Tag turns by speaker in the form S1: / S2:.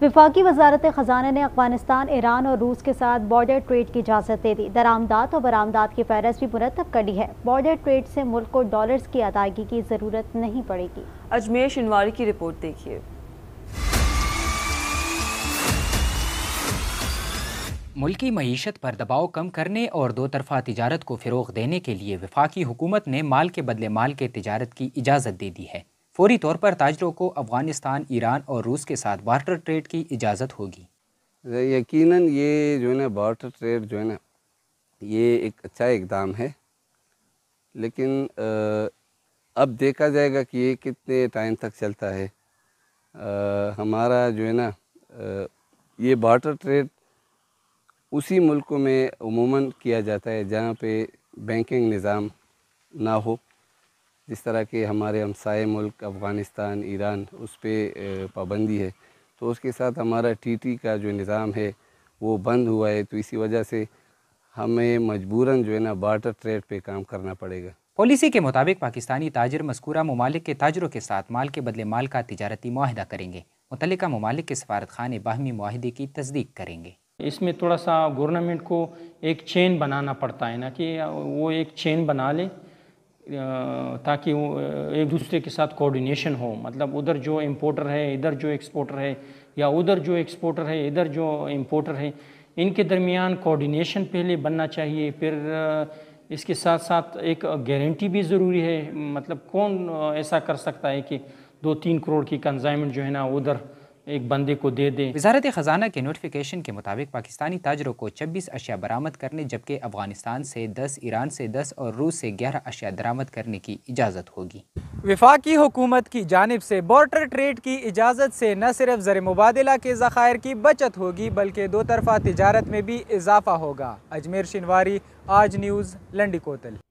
S1: विफाकी वजारत ख़जाना ने अफगानिस्तान ईरान और रूस के साथ बॉर्डर ट्रेड की इजाज़त दे दी दरामदात और बरामदात की फहरस्त भी मुरतब कर ली है बॉर्डर ट्रेड से मुल्क को डॉलर की अदायगी की ज़रूरत नहीं पड़ेगी अजमेर शनवारी की रिपोर्ट देखिए
S2: मुल्की मीशत पर दबाव कम करने और दो तरफ़ा तजारत को फ़रोग देने के लिए वफाकी हुकूमत ने माल के बदले माल के तजारत की इजाज़त दे दी है फौरी तौर पर ताजरों को अफ़गानिस्तान ईरान और रूस के साथ बार्टर ट्रेड की इजाज़त होगी
S3: यकीन ये जो है ना बार्टर ट्रेड जो है ना ये एक अच्छा इकदाम है लेकिन आ, अब देखा जाएगा कि ये कितने टाइम तक चलता है आ, हमारा जो है ना ये बार्टर ट्रेड उसी मुल्कों में उमूमन किया जाता है जहाँ पे बैंकिंग निज़ाम ना हो जिस तरह के हमारे हमसाए मुल्क अफ़गानिस्तान ईरान उस पर पाबंदी है तो उसके साथ हमारा टीटी का जो निज़ाम है वो बंद हुआ है तो इसी वजह से हमें मजबूरन जो है ना बार्टर ट्रेड पे काम करना पड़ेगा
S2: पॉलिसी के मुताबिक पाकिस्तानी ताजर मस्कूरा ममालिक के ताजरों के साथ माल के बदले माल का तजारती माहा करेंगे मुतल
S1: ममालिक के सफारत बाहमी माहदे की तस्दीक करेंगे इसमें थोड़ा सा गवर्नमेंट को एक चेन बनाना पड़ता है ना कि वो एक चेन बना ले ताकि एक दूसरे के साथ कोऑर्डिनेशन हो मतलब उधर जो इम्पोर्टर है इधर जो एक्सपोर्टर है या उधर जो एक्सपोर्टर है इधर जो इम्पोर्टर है इनके दरमियान कोऑर्डिनेशन पहले बनना चाहिए फिर इसके साथ साथ एक गारंटी भी ज़रूरी है मतलब कौन ऐसा कर सकता है कि दो तीन करोड़ की कंजाइमेंट जो है ना उधर एक बंदे को दे दें वजारत ख़जाना के नोटिफिकेशन के मुताबिक पाकिस्तानी ताजरों को छब्बीस अशिया बरामद
S2: करने जबकि अफगानिस्तान से दस ईरान से दस और रूस से ग्यारह अशिया दरामद करने की इजाज़त होगी विफाकी हुकूमत की जानब से बॉर्डर ट्रेड की इजाज़त से न सिर्फ ज़र मुबादला के ज़खायर की बचत होगी बल्कि दो तरफा तजारत में भी इजाफा होगा अजमेर शिनवारी आज न्यूज़ लंडी कोतल